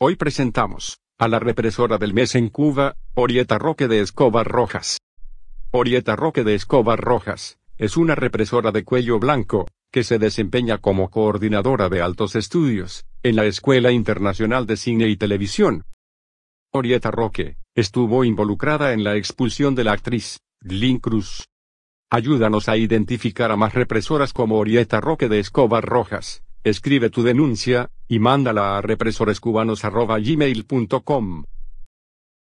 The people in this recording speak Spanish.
Hoy presentamos a la represora del mes en Cuba, Orieta Roque de Escobar Rojas. Orieta Roque de Escobar Rojas es una represora de cuello blanco que se desempeña como coordinadora de altos estudios en la Escuela Internacional de Cine y Televisión. Orieta Roque estuvo involucrada en la expulsión de la actriz Glyn Cruz. Ayúdanos a identificar a más represoras como Orieta Roque de Escobar Rojas, Escribe tu denuncia, y mándala a represorescubanos.gmail.com.